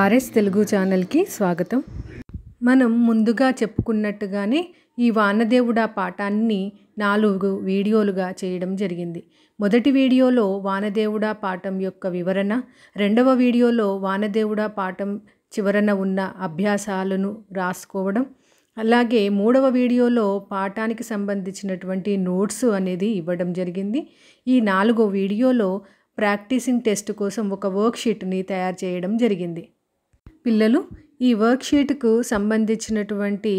RS Telugu ఛానల్కి స్వాగతం మనం ముందుగా చెప్పుకున్నట్టుగానే ఈ వానదేవుడా పాఠాన్ని నాలుగు వీడియోలుగా చేయడం జరిగింది మొదటి వీడియోలో వానదేవుడా పాఠం యొక్క వివరణ రెండవ వీడియోలో వానదేవుడా పాఠం చివరన ఉన్న అభ్యాసాలను రాసుకోవడం అలాగే మూడవ వీడియోలో పాఠానికి సంబంధించినటువంటి నోట్స్ అనేది ఇవ్వడం జరిగింది ఈ నాలుగో వీడియోలో ప్రాక్టీసింగ్ టెస్ట్ కోసం ఒక వర్క్షీట్ని తయారు చేయడం జరిగింది పిల్లలు ఈ వర్క్షీట్కు సంబంధించినటువంటి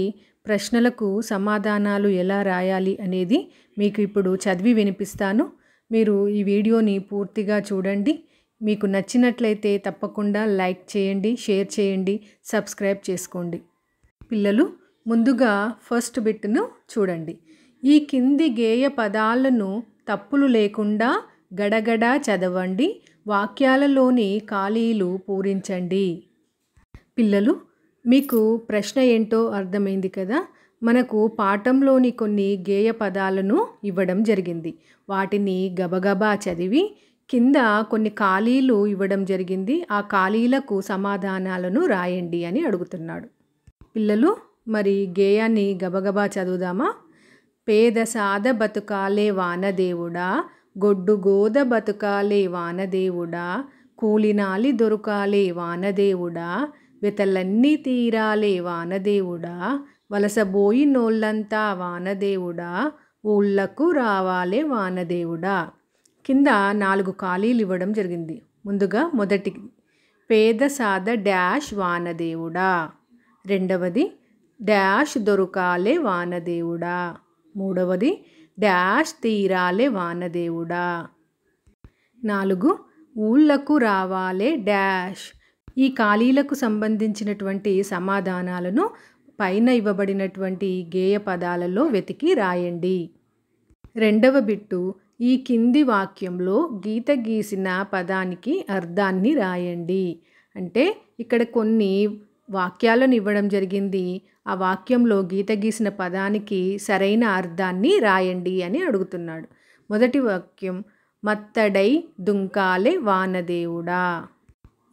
ప్రశ్నలకు సమాధానాలు ఎలా రాయాలి అనేది మీకు ఇప్పుడు చదివి వినిపిస్తాను మీరు ఈ వీడియోని పూర్తిగా చూడండి మీకు నచ్చినట్లయితే తప్పకుండా లైక్ చేయండి షేర్ చేయండి సబ్స్క్రైబ్ చేసుకోండి పిల్లలు ముందుగా ఫస్ట్ బిట్ను చూడండి ఈ కింది గేయ పదాలను తప్పులు లేకుండా గడగడా చదవండి వాక్యాలలోని ఖాళీలు పూరించండి పిల్లలు మీకు ప్రశ్న ఏంటో అర్థమైంది కదా మనకు పాఠంలోని కొన్ని గేయ పదాలను ఇవ్వడం జరిగింది వాటిని గబగబా చదివి కింద కొన్ని ఖాళీలు ఇవ్వడం జరిగింది ఆ ఖాళీలకు సమాధానాలను రాయండి అని అడుగుతున్నాడు పిల్లలు మరి గేయాన్ని గబగబా చదువుదామా పేద సాద బతుకాలే వానదేవుడా గొడ్డు గోద బతుకాలే వానదేవుడా కూలినాలి దొరకాలే వానదేవుడా వితలన్నీ తీరాలే వానదేవుడా వలసబోయి నోళ్ళంతా వానదేవుడా ఊళ్ళకు రావాలే వానదేవుడా కింద నాలుగు ఖాళీలు ఇవ్వడం జరిగింది ముందుగా మొదటిది పేద సాద డాష్ వానదేవుడా రెండవది డాష్ దొరకాలే వానదేవుడా మూడవది డాష్ తీరాలే వానదేవుడా నాలుగు ఊళ్ళకు రావాలే డాష్ ఈ ఖాళీలకు సంబంధించినటువంటి సమాధానాలను పైన ఇవ్వబడినటువంటి గేయ పదాలలో వెతికి రాయండి రెండవ బిట్టు ఈ కింది వాక్యంలో గీత గీసిన పదానికి అర్థాన్ని రాయండి అంటే ఇక్కడ కొన్ని వాక్యాలను ఇవ్వడం జరిగింది ఆ వాక్యంలో గీత గీసిన పదానికి సరైన అర్థాన్ని రాయండి అని అడుగుతున్నాడు మొదటి వాక్యం మత్తడై దుంకాలే వానదేవుడా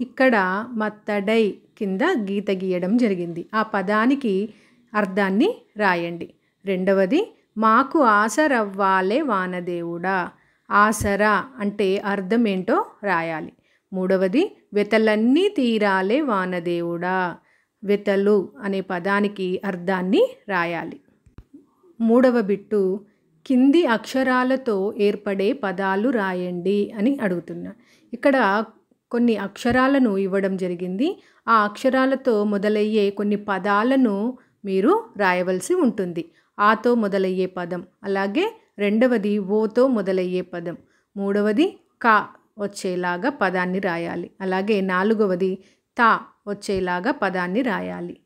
ఇక్కడ మత్తడై కింద గీత గీయడం జరిగింది ఆ పదానికి అర్థాన్ని రాయండి రెండవది మాకు ఆసరవ్వాలే వానదేవుడా ఆసర అంటే అర్థం ఏంటో రాయాలి మూడవది వెతలన్నీ తీరాలే వానదేవుడా వితలు అనే పదానికి అర్థాన్ని రాయాలి మూడవ బిట్టు కింది అక్షరాలతో ఏర్పడే పదాలు రాయండి అని అడుగుతున్నా ఇక్కడ కొన్ని అక్షరాలను ఇవ్వడం జరిగింది ఆ అక్షరాలతో మొదలయ్యే కొన్ని పదాలను మీరు రాయవలసి ఉంటుంది ఆతో మొదలయ్యే పదం అలాగే రెండవది ఓతో మొదలయ్యే పదం మూడవది కా వచ్చేలాగా పదాన్ని రాయాలి అలాగే నాలుగవది తా వచ్చేలాగా పదాన్ని రాయాలి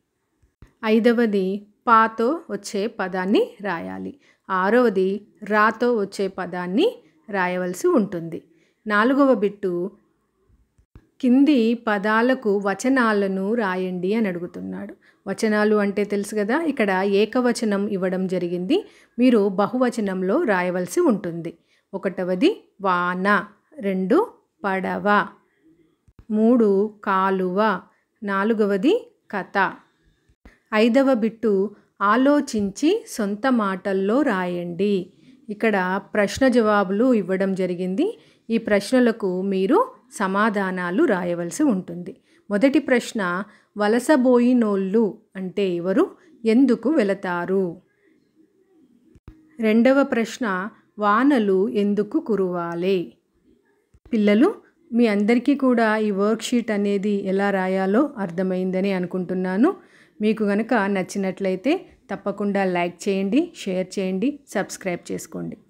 ఐదవది పాతో వచ్చే పదాన్ని రాయాలి ఆరవది రాతో వచ్చే పదాన్ని రాయవలసి ఉంటుంది నాలుగవ బిట్టు కింది పదాలకు వచనాలను రాయండి అని అడుగుతున్నాడు వచనాలు అంటే తెలుసు కదా ఇక్కడ ఏకవచనం ఇవ్వడం జరిగింది మీరు బహువచనంలో రాయవలసి ఉంటుంది ఒకటవది వాన రెండు పడవ మూడు కాలువ నాలుగవది కథ ఐదవ బిట్టు ఆలోచించి సొంత మాటల్లో రాయండి ఇక్కడ ప్రశ్న జవాబులు ఇవ్వడం జరిగింది ఈ ప్రశ్నలకు మీరు సమాధానాలు రాయవలసి ఉంటుంది మొదటి ప్రశ్న వలసబోయినోళ్ళు అంటే ఎవరు ఎందుకు వెళతారు రెండవ ప్రశ్న వానలు ఎందుకు కురువాలి పిల్లలు మీ అందరికీ కూడా ఈ వర్క్షీట్ అనేది ఎలా రాయాలో అర్థమైందని అనుకుంటున్నాను మీకు కనుక నచ్చినట్లయితే తప్పకుండా లైక్ చేయండి షేర్ చేయండి సబ్స్క్రైబ్ చేసుకోండి